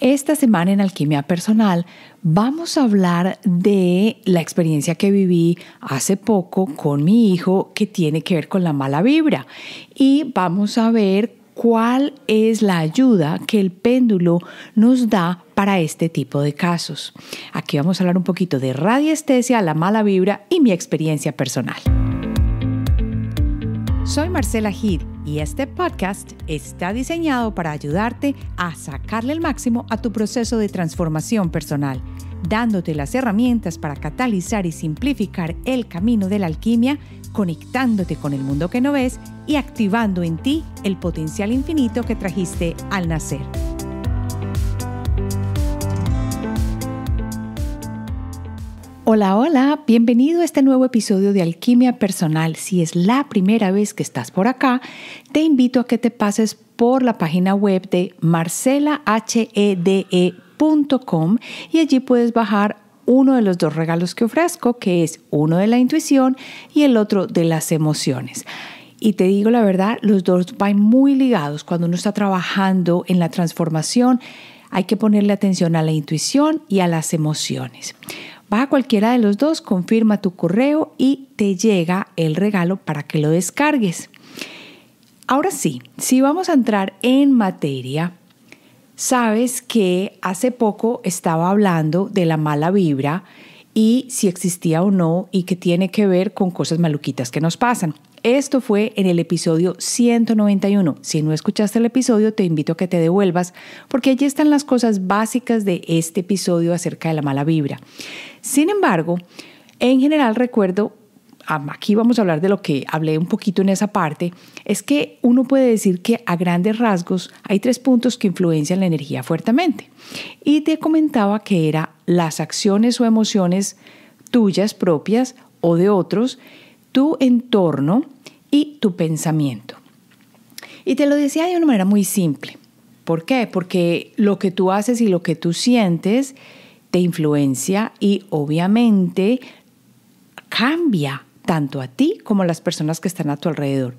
Esta semana en Alquimia Personal vamos a hablar de la experiencia que viví hace poco con mi hijo que tiene que ver con la mala vibra y vamos a ver cuál es la ayuda que el péndulo nos da para este tipo de casos. Aquí vamos a hablar un poquito de radiestesia, la mala vibra y mi experiencia personal. Soy Marcela Head y este podcast está diseñado para ayudarte a sacarle el máximo a tu proceso de transformación personal, dándote las herramientas para catalizar y simplificar el camino de la alquimia, conectándote con el mundo que no ves y activando en ti el potencial infinito que trajiste al nacer. Hola, hola, bienvenido a este nuevo episodio de Alquimia Personal. Si es la primera vez que estás por acá, te invito a que te pases por la página web de marcelahede.com y allí puedes bajar uno de los dos regalos que ofrezco, que es uno de la intuición y el otro de las emociones. Y te digo la verdad, los dos van muy ligados cuando uno está trabajando en la transformación. Hay que ponerle atención a la intuición y a las emociones. Va cualquiera de los dos, confirma tu correo y te llega el regalo para que lo descargues. Ahora sí, si vamos a entrar en materia, sabes que hace poco estaba hablando de la mala vibra y si existía o no y que tiene que ver con cosas maluquitas que nos pasan. Esto fue en el episodio 191. Si no escuchaste el episodio, te invito a que te devuelvas porque allí están las cosas básicas de este episodio acerca de la mala vibra. Sin embargo, en general recuerdo, aquí vamos a hablar de lo que hablé un poquito en esa parte, es que uno puede decir que a grandes rasgos hay tres puntos que influencian la energía fuertemente. Y te comentaba que era las acciones o emociones tuyas propias o de otros, tu entorno, y tu pensamiento. Y te lo decía de una manera muy simple. ¿Por qué? Porque lo que tú haces y lo que tú sientes te influencia y obviamente cambia tanto a ti como a las personas que están a tu alrededor.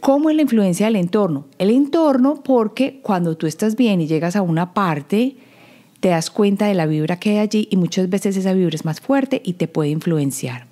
¿Cómo es la influencia del entorno? El entorno porque cuando tú estás bien y llegas a una parte, te das cuenta de la vibra que hay allí y muchas veces esa vibra es más fuerte y te puede influenciar.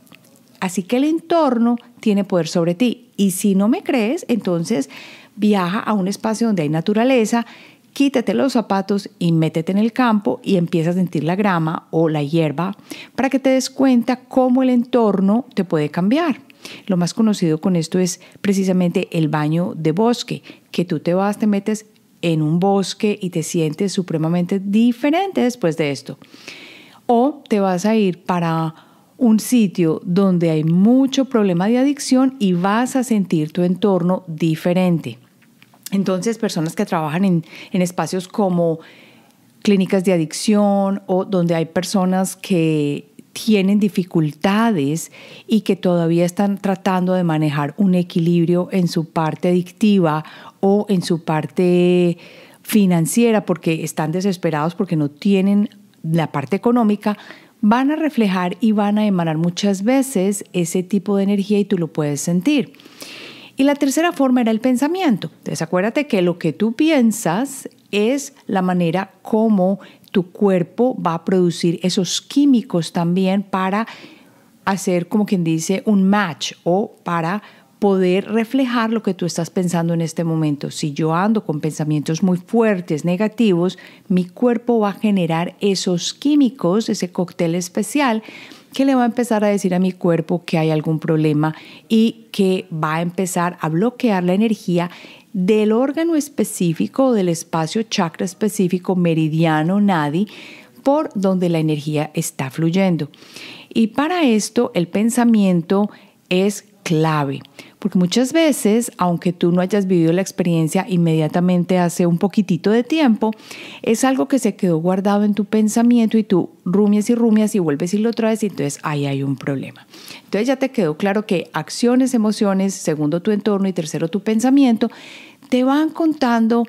Así que el entorno tiene poder sobre ti. Y si no me crees, entonces viaja a un espacio donde hay naturaleza, quítate los zapatos y métete en el campo y empieza a sentir la grama o la hierba para que te des cuenta cómo el entorno te puede cambiar. Lo más conocido con esto es precisamente el baño de bosque, que tú te vas, te metes en un bosque y te sientes supremamente diferente después de esto. O te vas a ir para un sitio donde hay mucho problema de adicción y vas a sentir tu entorno diferente. Entonces, personas que trabajan en, espacios como clínicas de adicción o donde hay personas que tienen dificultades y que todavía están tratando de manejar un equilibrio en su parte adictiva o en su parte financiera porque están desesperados porque no tienen la parte económica, van a reflejar y van a emanar muchas veces ese tipo de energía y tú lo puedes sentir. Y la tercera forma era el pensamiento. Entonces acuérdate que lo que tú piensas es la manera como tu cuerpo va a producir esos químicos también para hacer, como quien dice, un match o para poder reflejar lo que tú estás pensando en este momento. Si yo ando con pensamientos muy fuertes, negativos, mi cuerpo va a generar esos químicos, ese cóctel especial que le va a empezar a decir a mi cuerpo que hay algún problema y que va a empezar a bloquear la energía del órgano específico, del espacio chakra específico, meridiano, nadi, por donde la energía está fluyendo. Y para esto el pensamiento es clave. Porque muchas veces, aunque tú no hayas vivido la experiencia inmediatamente hace un poquitito de tiempo, es algo que se quedó guardado en tu pensamiento y tú rumias y rumias y vuelves y lo traes y entonces ahí hay un problema. Entonces ya te quedó claro que acciones, emociones, segundo tu entorno y tercero tu pensamiento, te van contando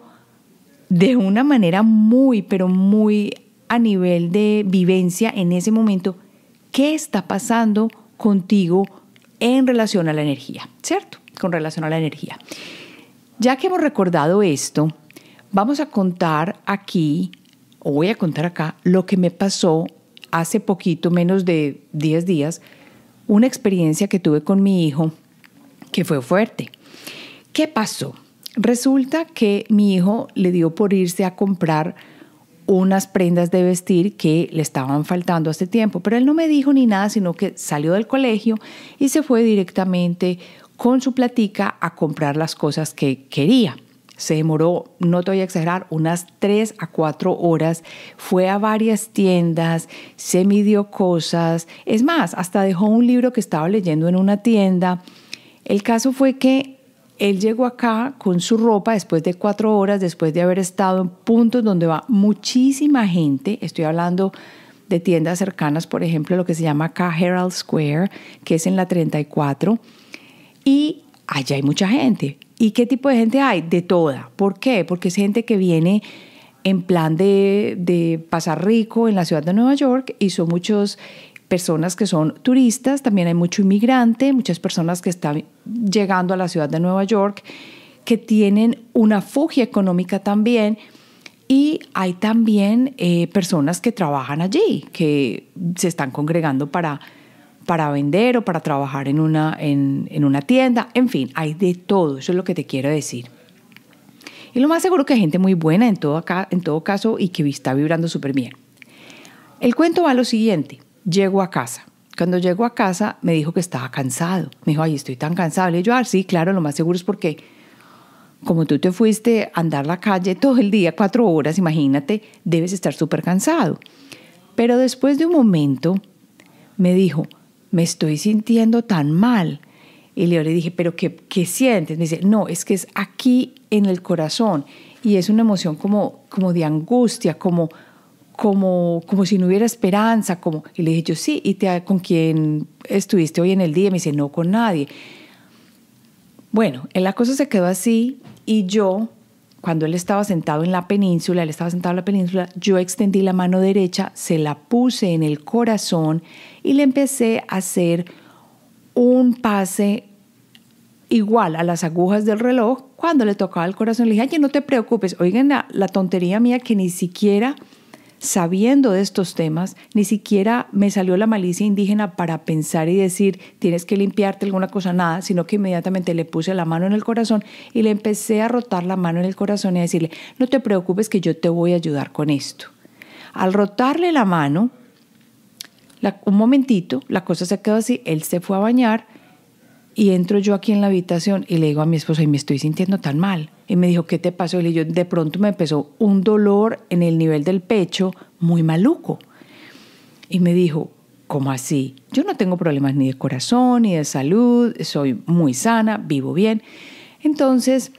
de una manera muy, pero muy a nivel de vivencia en ese momento, qué está pasando contigo en relación a la energía, ¿cierto? Con relación a la energía. Ya que hemos recordado esto, vamos a contar aquí, o voy a contar acá, lo que me pasó hace poquito, menos de 10 días, una experiencia que tuve con mi hijo que fue fuerte. ¿Qué pasó? Resulta que mi hijo le dio por irse a comprar unas prendas de vestir que le estaban faltando hace tiempo, pero él no me dijo ni nada, sino que salió del colegio y se fue directamente con su platica a comprar las cosas que quería. Se demoró, no te voy a exagerar, unas tres a cuatro horas. Fue a varias tiendas, se midió cosas. Es más, hasta dejó un libro que estaba leyendo en una tienda. El caso fue que él llegó acá con su ropa después de cuatro horas, después de haber estado en puntos donde va muchísima gente. Estoy hablando de tiendas cercanas, por ejemplo, lo que se llama acá Herald Square, que es en la 34. Y allá hay mucha gente. ¿Y qué tipo de gente hay? De toda. ¿Por qué? Porque es gente que viene en plan de, de, pasar rico en la ciudad de Nueva York y son muchos personas que son turistas, también hay mucho inmigrante, muchas personas que están llegando a la ciudad de Nueva York, que tienen una fugia económica también. Y hay también eh, personas que trabajan allí, que se están congregando para, para vender o para trabajar en una, en, una tienda. En fin, hay de todo, eso es lo que te quiero decir. Y lo más seguro que hay gente muy buena en todo, acá, en todo caso y que está vibrando súper bien. El cuento va a lo siguiente. Llego a casa. Cuando llego a casa me dijo que estaba cansado. Me dijo, ay, estoy tan cansado. Le yo, ah, sí, claro, lo más seguro es porque como tú te fuiste a andar la calle todo el día, cuatro horas, imagínate, debes estar súper cansado. Pero después de un momento me dijo, me estoy sintiendo tan mal. Y yo le dije, ¿pero qué, qué sientes? Me dice, no, es que es aquí en el corazón. Y es una emoción como, como de angustia, como como, si no hubiera esperanza, como, y le dije yo, sí, ¿y con quién estuviste hoy en el día? Me dice, no, con nadie. Bueno, la cosa se quedó así y yo, cuando él estaba sentado en la península, él estaba sentado en la península, yo extendí la mano derecha, se la puse en el corazón y le empecé a hacer un pase igual a las agujas del reloj. Cuando le tocaba el corazón, le dije, ay, no te preocupes, oigan la tontería mía que ni siquiera sabiendo de estos temas, ni siquiera me salió la malicia indígena para pensar y decir, tienes que limpiarte alguna cosa, nada, sino que inmediatamente le puse la mano en el corazón y le empecé a rotar la mano en el corazón y a decirle, no te preocupes que yo te voy a ayudar con esto. Al rotarle la mano, un momentito, la cosa se quedó así, él se fue a bañar y entro yo aquí en la habitación y le digo a mi esposa, y me estoy sintiendo tan mal y me dijo, ¿qué te pasó? Y yo, de pronto me empezó un dolor en el nivel del pecho muy maluco. Y me dijo, ¿cómo así? Yo no tengo problemas ni de corazón, ni de salud, soy muy sana, vivo bien. Entonces,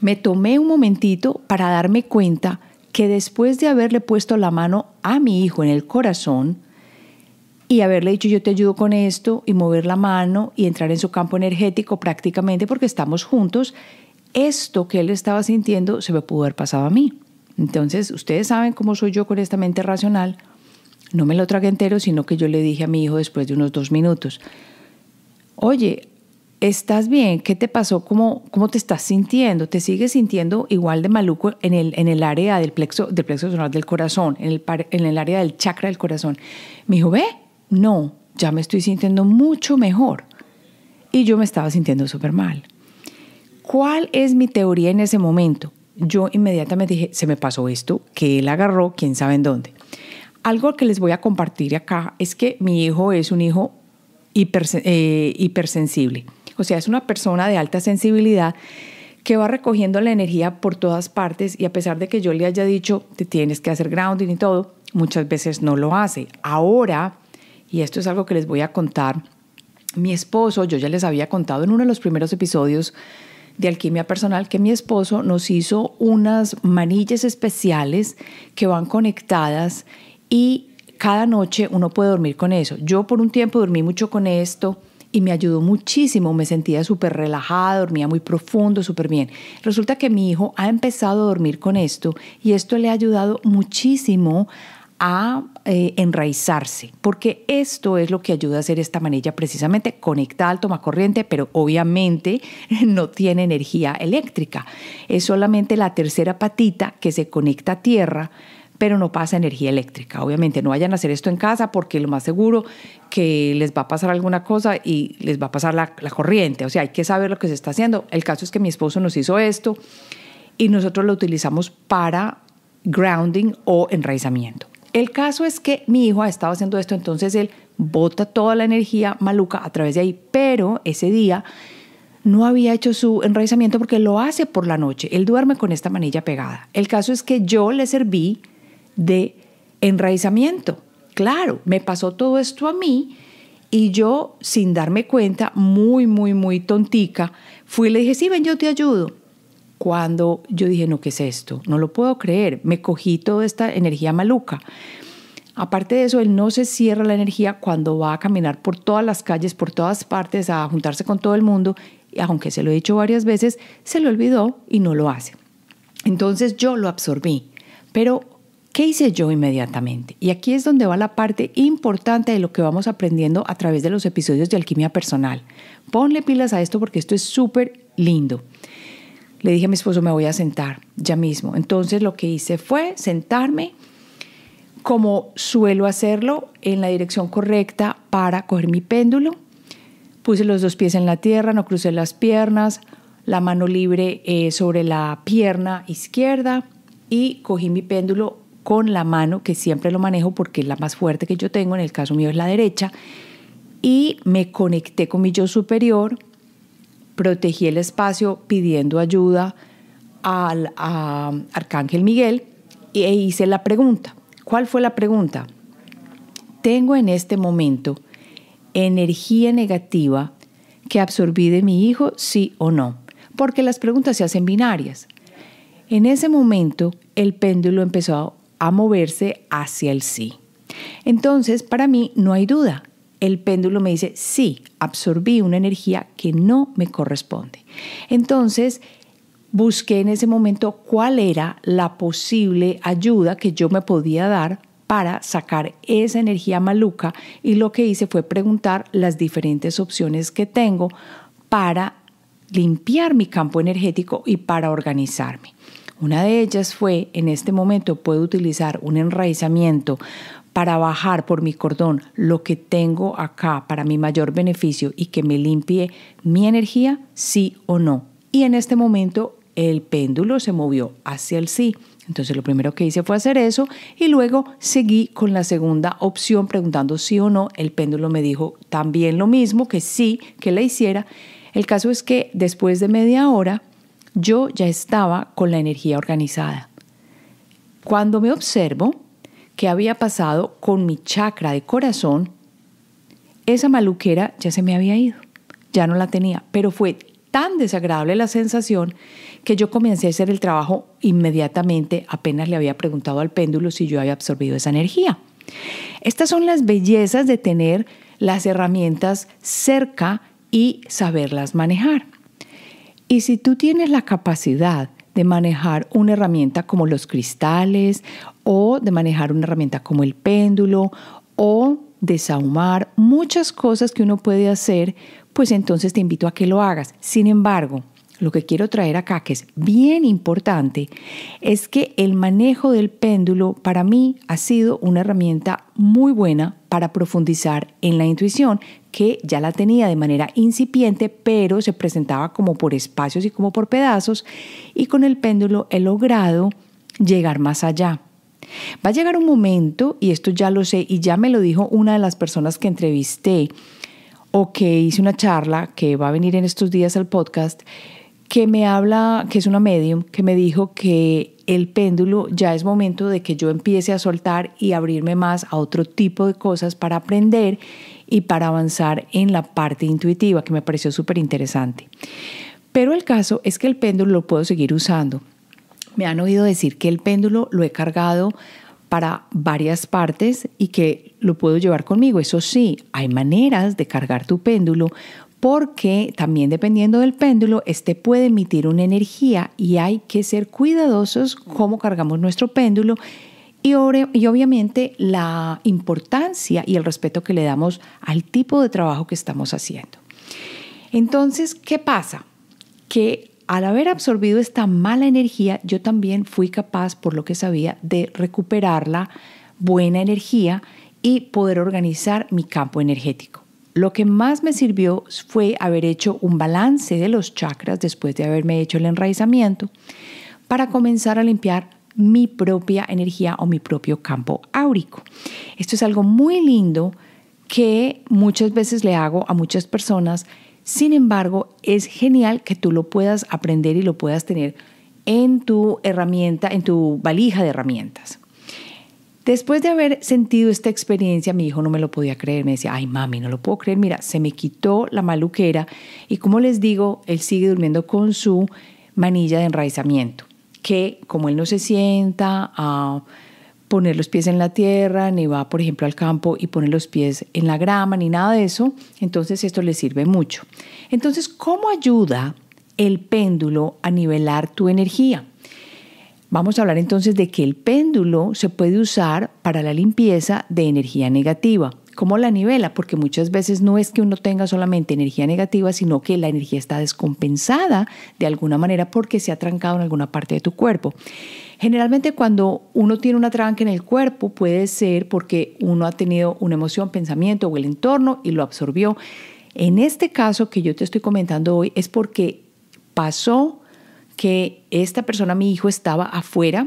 me tomé un momentito para darme cuenta que después de haberle puesto la mano a mi hijo en el corazón y haberle dicho yo te ayudo con esto y mover la mano y entrar en su campo energético prácticamente porque estamos juntos esto que él estaba sintiendo se me pudo haber pasado a mí. Entonces, ustedes saben cómo soy yo con esta mente racional. No me lo tragué entero, sino que yo le dije a mi hijo después de unos dos minutos, oye, ¿estás bien? ¿Qué te pasó? ¿Cómo, te estás sintiendo? ¿Te sigues sintiendo igual de maluco en el, área del plexo, del plexo solar del corazón, en el, en el área del chakra del corazón? Me dijo, ve, no, ya me estoy sintiendo mucho mejor. Y yo me estaba sintiendo súper mal. ¿Cuál es mi teoría en ese momento? Yo inmediatamente dije, se me pasó esto, que él agarró, quién sabe en dónde. Algo que les voy a compartir acá es que mi hijo es un hijo eh, hipersensible, o sea, es una persona de alta sensibilidad que va recogiendo la energía por todas partes y a pesar de que yo le haya dicho, te tienes que hacer grounding y todo, muchas veces no lo hace. Ahora, y esto es algo que les voy a contar, mi esposo, yo ya les había contado en uno de los primeros episodios de alquimia personal que mi esposo nos hizo unas manillas especiales que van conectadas y cada noche uno puede dormir con eso. Yo por un tiempo dormí mucho con esto y me ayudó muchísimo, me sentía súper relajada, dormía muy profundo, súper bien. Resulta que mi hijo ha empezado a dormir con esto y esto le ha ayudado muchísimo a eh, enraizarse, porque esto es lo que ayuda a hacer esta manilla precisamente, conecta al corriente pero obviamente no tiene energía eléctrica. Es solamente la tercera patita que se conecta a tierra, pero no pasa energía eléctrica. Obviamente no vayan a hacer esto en casa porque lo más seguro que les va a pasar alguna cosa y les va a pasar la corriente. O sea, hay que saber lo que se está haciendo. El caso es que mi esposo nos hizo esto y nosotros lo utilizamos para grounding o enraizamiento. El caso es que mi hijo ha estado haciendo esto, entonces él bota toda la energía maluca a través de ahí, pero ese día no había hecho su enraizamiento porque lo hace por la noche, él duerme con esta manilla pegada. El caso es que yo le serví de enraizamiento. Claro, me pasó todo esto a mí y yo, sin darme cuenta, muy, muy, muy tontica, fui y le dije, sí, ven, yo te ayudo cuando yo dije, no, ¿qué es esto? No lo puedo creer, me cogí toda esta energía maluca. Aparte de eso, él no se cierra la energía cuando va a caminar por todas las calles, por todas partes, a juntarse con todo el mundo, y aunque se lo he dicho varias veces, se lo olvidó y no lo hace. Entonces yo lo absorbí, pero ¿qué hice yo inmediatamente? Y aquí es donde va la parte importante de lo que vamos aprendiendo a través de los episodios de alquimia personal. Ponle pilas a esto porque esto es súper lindo. Le dije a mi esposo, me voy a sentar ya mismo. Entonces lo que hice fue sentarme como suelo hacerlo en la dirección correcta para coger mi péndulo. Puse los dos pies en la tierra, no crucé las piernas, la mano libre eh, sobre la pierna izquierda y cogí mi péndulo con la mano, que siempre lo manejo porque es la más fuerte que yo tengo, en el caso mío es la derecha, y me conecté con mi yo superior protegí el espacio pidiendo ayuda al Arcángel Miguel e hice la pregunta. ¿Cuál fue la pregunta? Tengo en este momento energía negativa que absorbí de mi hijo, sí o no, porque las preguntas se hacen binarias. En ese momento el péndulo empezó a moverse hacia el sí. Entonces, para mí no hay duda, el péndulo me dice, sí, absorbí una energía que no me corresponde. Entonces, busqué en ese momento cuál era la posible ayuda que yo me podía dar para sacar esa energía maluca y lo que hice fue preguntar las diferentes opciones que tengo para limpiar mi campo energético y para organizarme. Una de ellas fue, en este momento puedo utilizar un enraizamiento para bajar por mi cordón lo que tengo acá para mi mayor beneficio y que me limpie mi energía, sí o no. Y en este momento el péndulo se movió hacia el sí. Entonces lo primero que hice fue hacer eso y luego seguí con la segunda opción preguntando sí o no. El péndulo me dijo también lo mismo, que sí, que la hiciera. El caso es que después de media hora yo ya estaba con la energía organizada. Cuando me observo, que había pasado con mi chakra de corazón, esa maluquera ya se me había ido, ya no la tenía, pero fue tan desagradable la sensación que yo comencé a hacer el trabajo inmediatamente, apenas le había preguntado al péndulo si yo había absorbido esa energía. Estas son las bellezas de tener las herramientas cerca y saberlas manejar. Y si tú tienes la capacidad de manejar una herramienta como los cristales o de manejar una herramienta como el péndulo o desahumar, muchas cosas que uno puede hacer, pues entonces te invito a que lo hagas. Sin embargo, lo que quiero traer acá, que es bien importante, es que el manejo del péndulo para mí ha sido una herramienta muy buena para profundizar en la intuición, que ya la tenía de manera incipiente, pero se presentaba como por espacios y como por pedazos, y con el péndulo he logrado llegar más allá. Va a llegar un momento, y esto ya lo sé, y ya me lo dijo una de las personas que entrevisté o que hice una charla que va a venir en estos días al podcast, que me habla, que es una medium, que me dijo que el péndulo ya es momento de que yo empiece a soltar y abrirme más a otro tipo de cosas para aprender y para avanzar en la parte intuitiva, que me pareció súper interesante. Pero el caso es que el péndulo lo puedo seguir usando. Me han oído decir que el péndulo lo he cargado para varias partes y que lo puedo llevar conmigo. Eso sí, hay maneras de cargar tu péndulo porque también dependiendo del péndulo, este puede emitir una energía y hay que ser cuidadosos cómo cargamos nuestro péndulo y, obviamente la importancia y el respeto que le damos al tipo de trabajo que estamos haciendo. Entonces, ¿qué pasa? Que al haber absorbido esta mala energía, yo también fui capaz, por lo que sabía, de recuperar la buena energía y poder organizar mi campo energético. Lo que más me sirvió fue haber hecho un balance de los chakras después de haberme hecho el enraizamiento para comenzar a limpiar mi propia energía o mi propio campo áurico. Esto es algo muy lindo que muchas veces le hago a muchas personas sin embargo, es genial que tú lo puedas aprender y lo puedas tener en tu herramienta, en tu valija de herramientas. Después de haber sentido esta experiencia, mi hijo no me lo podía creer, me decía, ay mami, no lo puedo creer, mira, se me quitó la maluquera y como les digo, él sigue durmiendo con su manilla de enraizamiento, que como él no se sienta, ah, poner los pies en la tierra, ni va, por ejemplo, al campo y pone los pies en la grama, ni nada de eso, entonces esto le sirve mucho. Entonces, ¿cómo ayuda el péndulo a nivelar tu energía? Vamos a hablar entonces de que el péndulo se puede usar para la limpieza de energía negativa. ¿Cómo la nivela? Porque muchas veces no es que uno tenga solamente energía negativa, sino que la energía está descompensada de alguna manera porque se ha trancado en alguna parte de tu cuerpo. Generalmente cuando uno tiene una tranca en el cuerpo puede ser porque uno ha tenido una emoción, pensamiento o el entorno y lo absorbió. En este caso que yo te estoy comentando hoy es porque pasó que esta persona, mi hijo, estaba afuera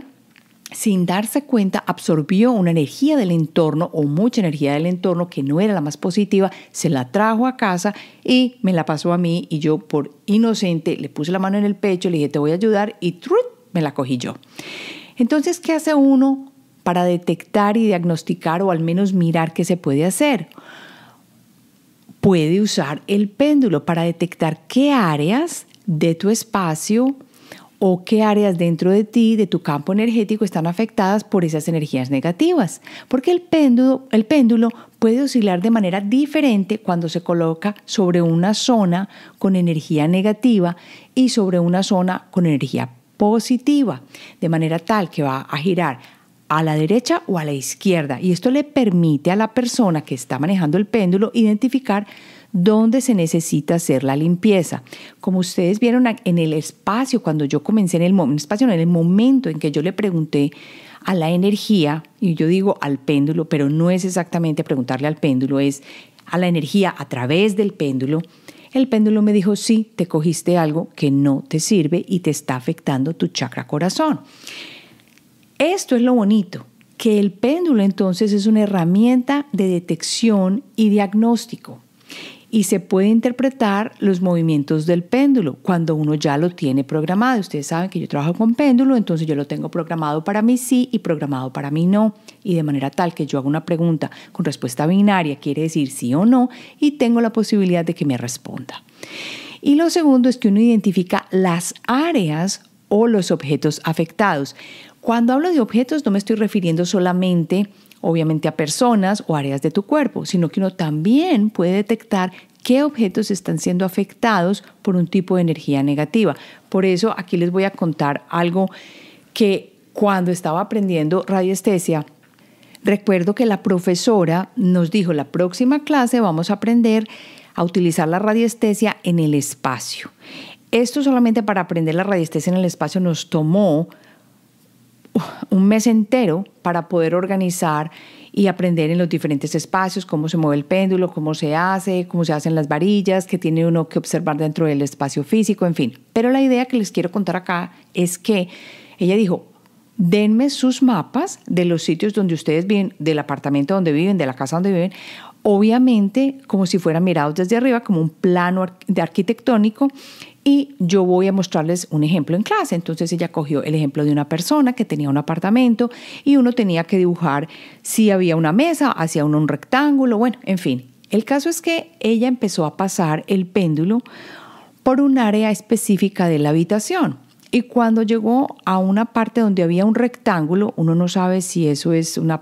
sin darse cuenta, absorbió una energía del entorno o mucha energía del entorno que no era la más positiva, se la trajo a casa y me la pasó a mí y yo por inocente le puse la mano en el pecho, le dije, te voy a ayudar y ¡trut! me la cogí yo. Entonces, ¿qué hace uno para detectar y diagnosticar o al menos mirar qué se puede hacer? Puede usar el péndulo para detectar qué áreas de tu espacio o qué áreas dentro de ti, de tu campo energético, están afectadas por esas energías negativas. Porque el péndulo, el péndulo puede oscilar de manera diferente cuando se coloca sobre una zona con energía negativa y sobre una zona con energía positiva, de manera tal que va a girar a la derecha o a la izquierda. Y esto le permite a la persona que está manejando el péndulo identificar dónde se necesita hacer la limpieza. Como ustedes vieron en el espacio, cuando yo comencé en el, espacio, en el momento en que yo le pregunté a la energía, y yo digo al péndulo, pero no es exactamente preguntarle al péndulo, es a la energía a través del péndulo, el péndulo me dijo, sí, te cogiste algo que no te sirve y te está afectando tu chakra corazón. Esto es lo bonito, que el péndulo entonces es una herramienta de detección y diagnóstico y se puede interpretar los movimientos del péndulo cuando uno ya lo tiene programado. Ustedes saben que yo trabajo con péndulo, entonces yo lo tengo programado para mí sí y programado para mí no. Y de manera tal que yo hago una pregunta con respuesta binaria, quiere decir sí o no, y tengo la posibilidad de que me responda. Y lo segundo es que uno identifica las áreas o los objetos afectados. Cuando hablo de objetos no me estoy refiriendo solamente a obviamente a personas o áreas de tu cuerpo, sino que uno también puede detectar qué objetos están siendo afectados por un tipo de energía negativa. Por eso aquí les voy a contar algo que cuando estaba aprendiendo radiestesia, recuerdo que la profesora nos dijo, la próxima clase vamos a aprender a utilizar la radiestesia en el espacio. Esto solamente para aprender la radiestesia en el espacio nos tomó un mes entero para poder organizar y aprender en los diferentes espacios cómo se mueve el péndulo, cómo se hace, cómo se hacen las varillas, qué tiene uno que observar dentro del espacio físico, en fin. Pero la idea que les quiero contar acá es que ella dijo, denme sus mapas de los sitios donde ustedes viven, del apartamento donde viven, de la casa donde viven, obviamente como si fueran mirados desde arriba, como un plano de arquitectónico, y yo voy a mostrarles un ejemplo en clase. Entonces ella cogió el ejemplo de una persona que tenía un apartamento y uno tenía que dibujar si había una mesa, hacía uno un rectángulo, bueno, en fin. El caso es que ella empezó a pasar el péndulo por un área específica de la habitación. Y cuando llegó a una parte donde había un rectángulo, uno no sabe si eso es una,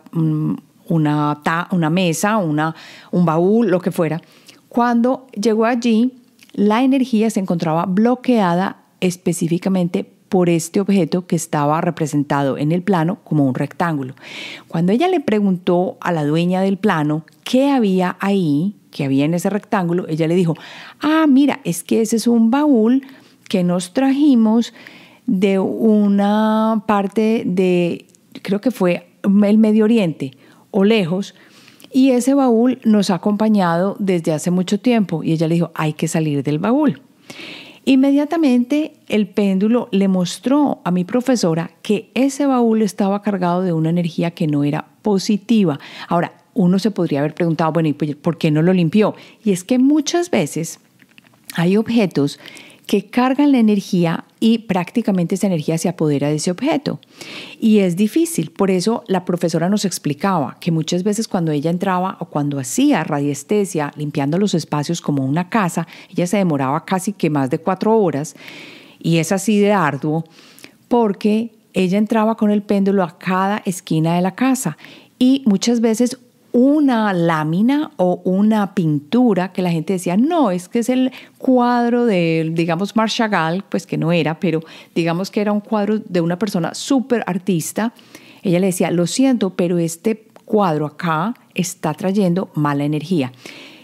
una, una mesa, una, un baúl, lo que fuera. Cuando llegó allí, la energía se encontraba bloqueada específicamente por este objeto que estaba representado en el plano como un rectángulo. Cuando ella le preguntó a la dueña del plano qué había ahí, qué había en ese rectángulo, ella le dijo, ah, mira, es que ese es un baúl que nos trajimos de una parte de, creo que fue el Medio Oriente o lejos, y ese baúl nos ha acompañado desde hace mucho tiempo y ella le dijo, hay que salir del baúl. Inmediatamente el péndulo le mostró a mi profesora que ese baúl estaba cargado de una energía que no era positiva. Ahora, uno se podría haber preguntado, bueno, ¿y por qué no lo limpió? Y es que muchas veces hay objetos que cargan la energía y prácticamente esa energía se apodera de ese objeto. Y es difícil, por eso la profesora nos explicaba que muchas veces cuando ella entraba o cuando hacía radiestesia, limpiando los espacios como una casa, ella se demoraba casi que más de cuatro horas y es así de arduo porque ella entraba con el péndulo a cada esquina de la casa y muchas veces una lámina o una pintura que la gente decía, no, es que es el cuadro de, digamos, Marshall, pues que no era, pero digamos que era un cuadro de una persona súper artista. Ella le decía, lo siento, pero este cuadro acá está trayendo mala energía.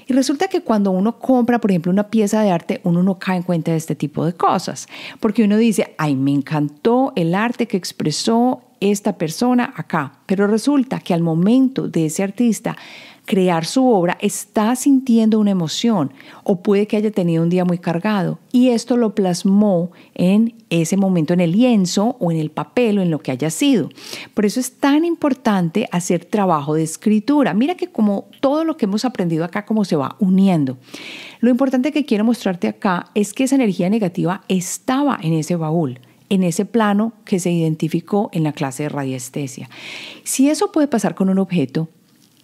Y resulta que cuando uno compra, por ejemplo, una pieza de arte, uno no cae en cuenta de este tipo de cosas, porque uno dice, ay, me encantó el arte que expresó esta persona acá. Pero resulta que al momento de ese artista crear su obra está sintiendo una emoción o puede que haya tenido un día muy cargado y esto lo plasmó en ese momento en el lienzo o en el papel o en lo que haya sido. Por eso es tan importante hacer trabajo de escritura. Mira que como todo lo que hemos aprendido acá como se va uniendo. Lo importante que quiero mostrarte acá es que esa energía negativa estaba en ese baúl en ese plano que se identificó en la clase de radiestesia. Si eso puede pasar con un objeto,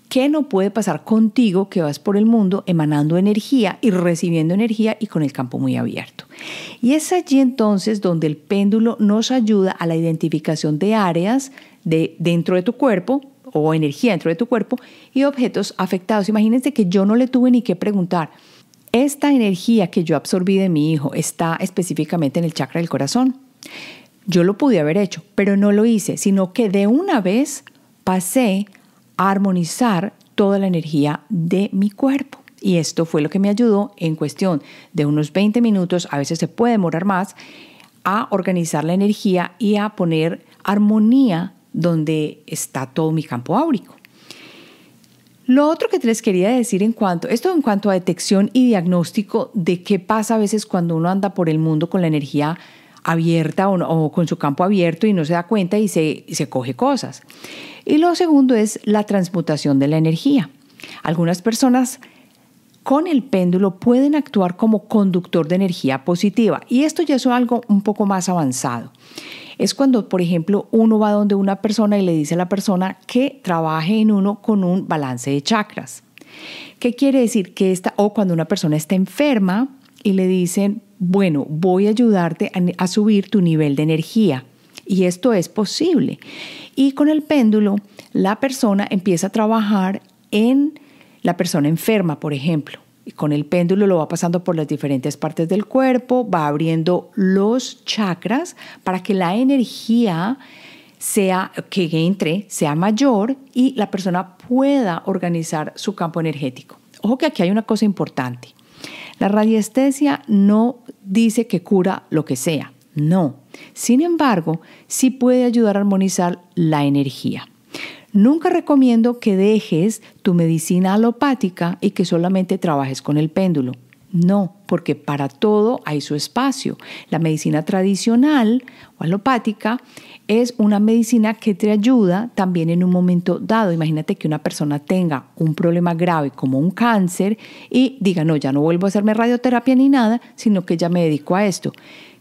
¿qué no puede pasar contigo que vas por el mundo emanando energía y recibiendo energía y con el campo muy abierto? Y es allí entonces donde el péndulo nos ayuda a la identificación de áreas de, dentro de tu cuerpo o energía dentro de tu cuerpo y objetos afectados. Imagínense que yo no le tuve ni que preguntar, ¿esta energía que yo absorbí de mi hijo está específicamente en el chakra del corazón? Yo lo pude haber hecho, pero no lo hice, sino que de una vez pasé a armonizar toda la energía de mi cuerpo. Y esto fue lo que me ayudó en cuestión de unos 20 minutos, a veces se puede demorar más, a organizar la energía y a poner armonía donde está todo mi campo áurico. Lo otro que les quería decir en cuanto, esto en cuanto a detección y diagnóstico de qué pasa a veces cuando uno anda por el mundo con la energía abierta o, con su campo abierto y no se da cuenta y se, se coge cosas. Y lo segundo es la transmutación de la energía. Algunas personas con el péndulo pueden actuar como conductor de energía positiva. Y esto ya es algo un poco más avanzado. Es cuando, por ejemplo, uno va donde una persona y le dice a la persona que trabaje en uno con un balance de chakras. ¿Qué quiere decir? Que esta, o cuando una persona está enferma y le dicen, bueno, voy a ayudarte a, subir tu nivel de energía. Y esto es posible. Y con el péndulo, la persona empieza a trabajar en la persona enferma, por ejemplo. Y con el péndulo lo va pasando por las diferentes partes del cuerpo, va abriendo los chakras para que la energía que entre sea mayor y la persona pueda organizar su campo energético. Ojo que aquí hay una cosa importante. La radiestesia no dice que cura lo que sea, no. Sin embargo, sí puede ayudar a armonizar la energía. Nunca recomiendo que dejes tu medicina alopática y que solamente trabajes con el péndulo. No, porque para todo hay su espacio. La medicina tradicional o alopática es una medicina que te ayuda también en un momento dado. Imagínate que una persona tenga un problema grave como un cáncer y diga, no, ya no vuelvo a hacerme radioterapia ni nada, sino que ya me dedico a esto.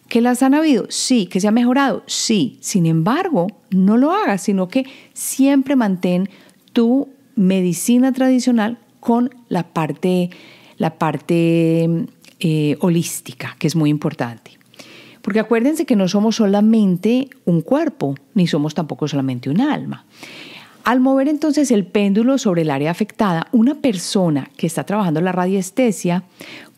¿Que las han habido? Sí. ¿Que se ha mejorado? Sí. Sin embargo, no lo hagas, sino que siempre mantén tu medicina tradicional con la parte la parte eh, holística, que es muy importante. Porque acuérdense que no somos solamente un cuerpo, ni somos tampoco solamente un alma. Al mover entonces el péndulo sobre el área afectada, una persona que está trabajando la radiestesia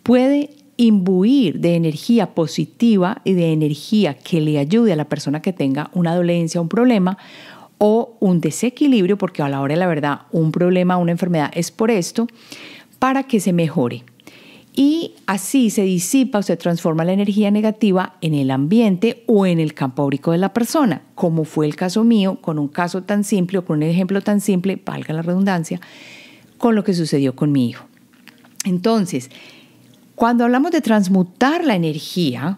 puede imbuir de energía positiva y de energía que le ayude a la persona que tenga una dolencia, un problema o un desequilibrio, porque a la hora de la verdad un problema, una enfermedad es por esto, para que se mejore. Y así se disipa o se transforma la energía negativa en el ambiente o en el campo áurico de la persona, como fue el caso mío, con un caso tan simple o con un ejemplo tan simple, valga la redundancia, con lo que sucedió con mi hijo. Entonces, cuando hablamos de transmutar la energía,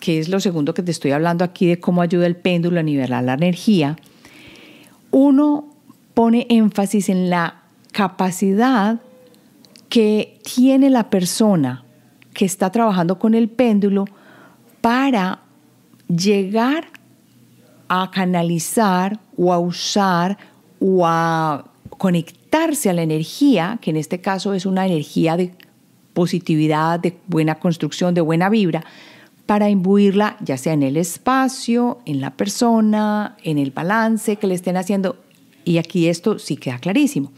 que es lo segundo que te estoy hablando aquí de cómo ayuda el péndulo a nivelar la energía, uno pone énfasis en la capacidad que tiene la persona que está trabajando con el péndulo para llegar a canalizar o a usar o a conectarse a la energía, que en este caso es una energía de positividad, de buena construcción, de buena vibra, para imbuirla ya sea en el espacio, en la persona, en el balance que le estén haciendo y aquí esto sí queda clarísimo.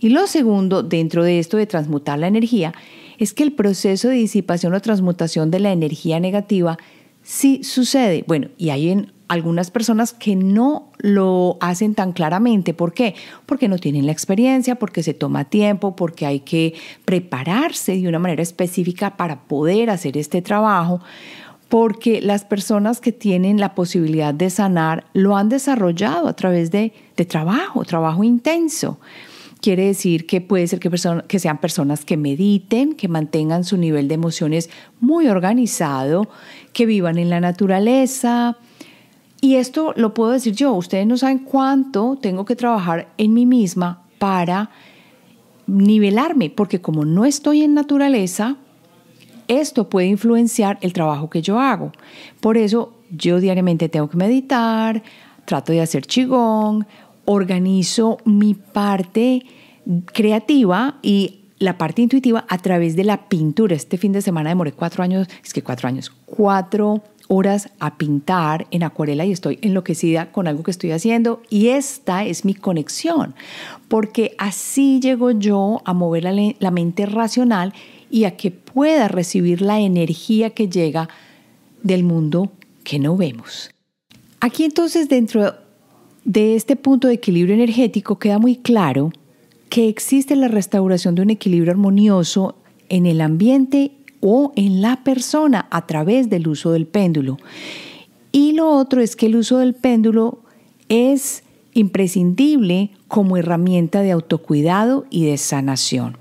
Y lo segundo, dentro de esto de transmutar la energía, es que el proceso de disipación o transmutación de la energía negativa sí sucede. Bueno, y hay algunas personas que no lo hacen tan claramente. ¿Por qué? Porque no tienen la experiencia, porque se toma tiempo, porque hay que prepararse de una manera específica para poder hacer este trabajo, porque las personas que tienen la posibilidad de sanar lo han desarrollado a través de, trabajo, trabajo intenso. Quiere decir que puede ser que, que sean personas que mediten, que mantengan su nivel de emociones muy organizado, que vivan en la naturaleza. Y esto lo puedo decir yo, ustedes no saben cuánto tengo que trabajar en mí misma para nivelarme, porque como no estoy en naturaleza, esto puede influenciar el trabajo que yo hago. Por eso yo diariamente tengo que meditar, trato de hacer chigón, organizo mi parte creativa y la parte intuitiva a través de la pintura. Este fin de semana demoré cuatro años, es que cuatro años, cuatro horas a pintar en acuarela y estoy enloquecida con algo que estoy haciendo y esta es mi conexión, porque así llego yo a mover la, la mente racional y a que pueda recibir la energía que llega del mundo que no vemos. Aquí entonces dentro de este punto de equilibrio energético queda muy claro que existe la restauración de un equilibrio armonioso en el ambiente o en la persona a través del uso del péndulo. Y lo otro es que el uso del péndulo es imprescindible como herramienta de autocuidado y de sanación.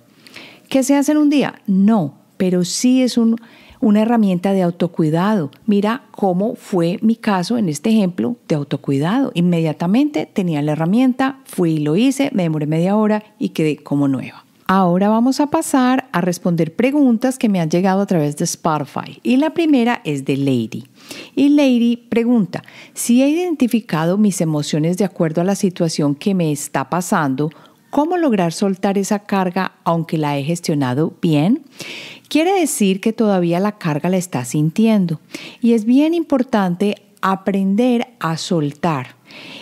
¿Qué se hace en un día? No, pero sí es una herramienta de autocuidado. Mira cómo fue mi caso en este ejemplo de autocuidado. Inmediatamente tenía la herramienta, fui y lo hice, me demoré media hora y quedé como nueva. Ahora vamos a pasar a responder preguntas que me han llegado a través de Spotify. Y la primera es de Lady. Y Lady pregunta, si he identificado mis emociones de acuerdo a la situación que me está pasando, ¿Cómo lograr soltar esa carga aunque la he gestionado bien? Quiere decir que todavía la carga la está sintiendo y es bien importante aprender a soltar.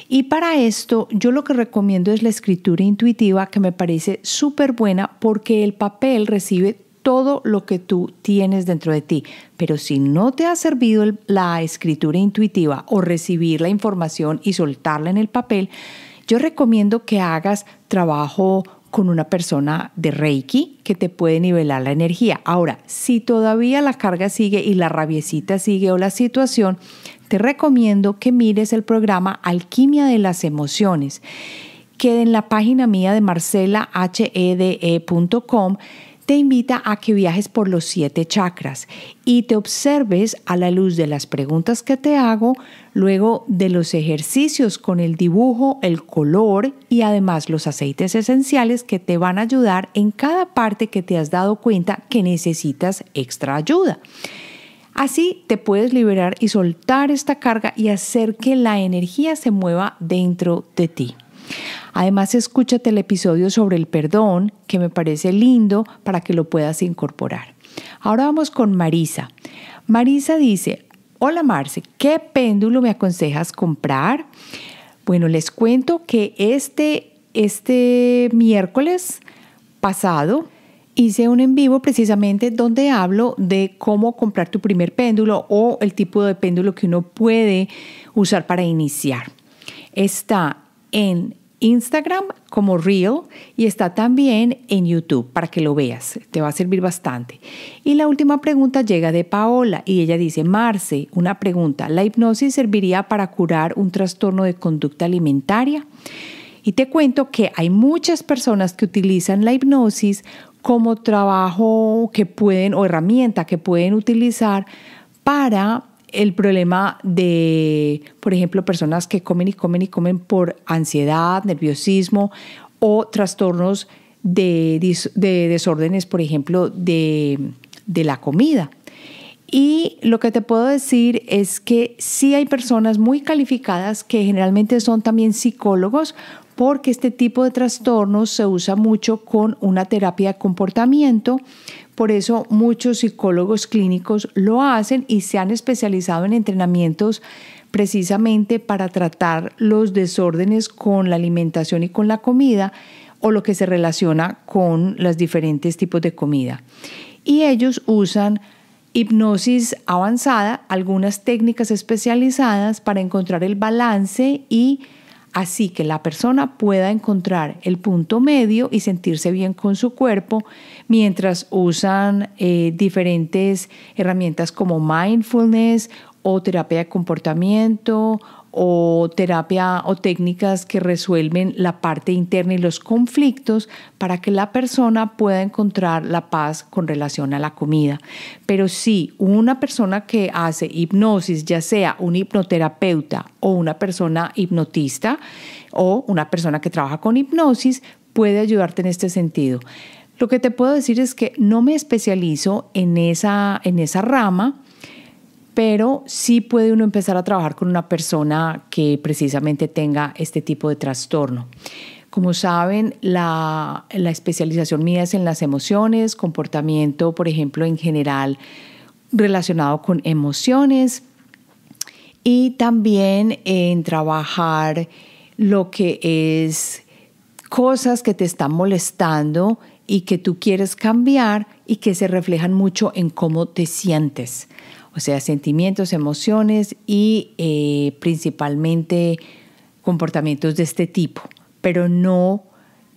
Y para esto yo lo que recomiendo es la escritura intuitiva que me parece súper buena porque el papel recibe todo lo que tú tienes dentro de ti. Pero si no te ha servido la escritura intuitiva o recibir la información y soltarla en el papel, yo recomiendo que hagas trabajo con una persona de Reiki que te puede nivelar la energía. Ahora, si todavía la carga sigue y la rabiecita sigue o la situación, te recomiendo que mires el programa Alquimia de las Emociones, que en la página mía de marcelahede.com te invita a que viajes por los siete chakras y te observes a la luz de las preguntas que te hago, luego de los ejercicios con el dibujo, el color y además los aceites esenciales que te van a ayudar en cada parte que te has dado cuenta que necesitas extra ayuda. Así te puedes liberar y soltar esta carga y hacer que la energía se mueva dentro de ti. Además, escúchate el episodio sobre el perdón, que me parece lindo para que lo puedas incorporar. Ahora vamos con Marisa. Marisa dice, hola Marce, ¿qué péndulo me aconsejas comprar? Bueno, les cuento que este, este miércoles pasado hice un en vivo precisamente donde hablo de cómo comprar tu primer péndulo o el tipo de péndulo que uno puede usar para iniciar. Está en Instagram como Real y está también en YouTube para que lo veas, te va a servir bastante. Y la última pregunta llega de Paola y ella dice, Marce, una pregunta, ¿la hipnosis serviría para curar un trastorno de conducta alimentaria? Y te cuento que hay muchas personas que utilizan la hipnosis como trabajo que pueden o herramienta que pueden utilizar para el problema de, por ejemplo, personas que comen y comen y comen por ansiedad, nerviosismo o trastornos de, desórdenes, por ejemplo, de, de la comida. Y lo que te puedo decir es que sí hay personas muy calificadas que generalmente son también psicólogos porque este tipo de trastornos se usa mucho con una terapia de comportamiento. Por eso muchos psicólogos clínicos lo hacen y se han especializado en entrenamientos precisamente para tratar los desórdenes con la alimentación y con la comida o lo que se relaciona con los diferentes tipos de comida. Y ellos usan hipnosis avanzada, algunas técnicas especializadas para encontrar el balance y Así que la persona pueda encontrar el punto medio y sentirse bien con su cuerpo mientras usan eh, diferentes herramientas como mindfulness o terapia de comportamiento o terapia o técnicas que resuelven la parte interna y los conflictos para que la persona pueda encontrar la paz con relación a la comida. Pero sí, una persona que hace hipnosis, ya sea un hipnoterapeuta o una persona hipnotista o una persona que trabaja con hipnosis, puede ayudarte en este sentido. Lo que te puedo decir es que no me especializo en esa, en esa rama, pero sí puede uno empezar a trabajar con una persona que precisamente tenga este tipo de trastorno. Como saben, la, especialización mía es en las emociones, comportamiento, por ejemplo, en general relacionado con emociones y también en trabajar lo que es cosas que te están molestando y que tú quieres cambiar y que se reflejan mucho en cómo te sientes o sea, sentimientos, emociones y eh, principalmente comportamientos de este tipo, pero no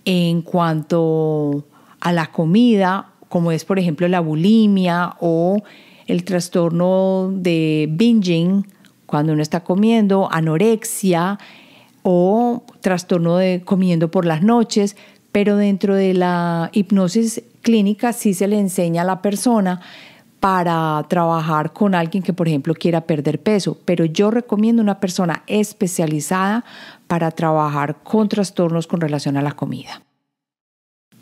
en cuanto a la comida, como es por ejemplo la bulimia o el trastorno de binging, cuando uno está comiendo, anorexia o trastorno de comiendo por las noches, pero dentro de la hipnosis clínica sí se le enseña a la persona para trabajar con alguien que, por ejemplo, quiera perder peso, pero yo recomiendo una persona especializada para trabajar con trastornos con relación a la comida.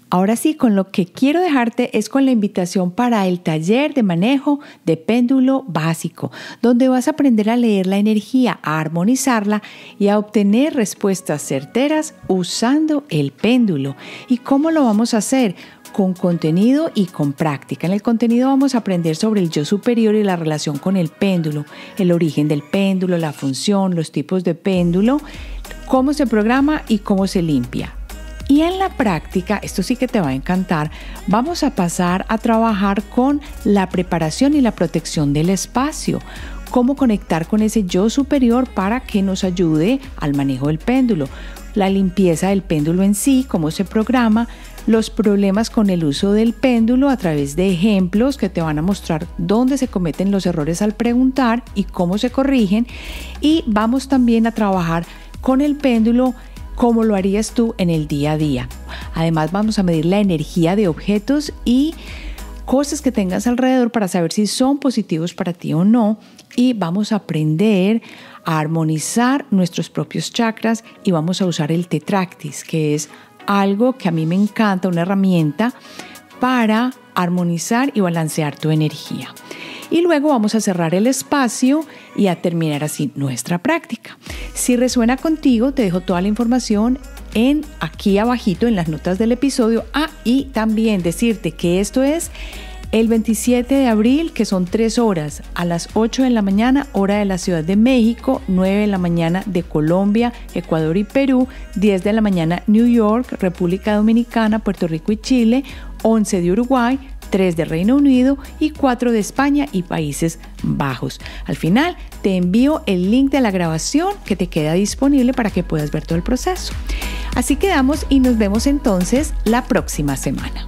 Ahora sí, con lo que quiero dejarte es con la invitación para el taller de manejo de péndulo básico, donde vas a aprender a leer la energía, a armonizarla y a obtener respuestas certeras usando el péndulo. ¿Y cómo lo vamos a hacer? con contenido y con práctica. En el contenido vamos a aprender sobre el yo superior y la relación con el péndulo, el origen del péndulo, la función, los tipos de péndulo, cómo se programa y cómo se limpia. Y en la práctica, esto sí que te va a encantar, vamos a pasar a trabajar con la preparación y la protección del espacio cómo conectar con ese yo superior para que nos ayude al manejo del péndulo, la limpieza del péndulo en sí, cómo se programa, los problemas con el uso del péndulo a través de ejemplos que te van a mostrar dónde se cometen los errores al preguntar y cómo se corrigen. Y vamos también a trabajar con el péndulo como lo harías tú en el día a día. Además vamos a medir la energía de objetos y cosas que tengas alrededor para saber si son positivos para ti o no y vamos a aprender a armonizar nuestros propios chakras y vamos a usar el tetractis, que es algo que a mí me encanta, una herramienta para armonizar y balancear tu energía. Y luego vamos a cerrar el espacio y a terminar así nuestra práctica. Si resuena contigo, te dejo toda la información en aquí abajito en las notas del episodio. Ah, y también decirte que esto es el 27 de abril, que son tres horas, a las 8 de la mañana, hora de la Ciudad de México, 9 de la mañana de Colombia, Ecuador y Perú, 10 de la mañana New York, República Dominicana, Puerto Rico y Chile, 11 de Uruguay, 3 de Reino Unido y 4 de España y Países Bajos. Al final te envío el link de la grabación que te queda disponible para que puedas ver todo el proceso. Así quedamos y nos vemos entonces la próxima semana.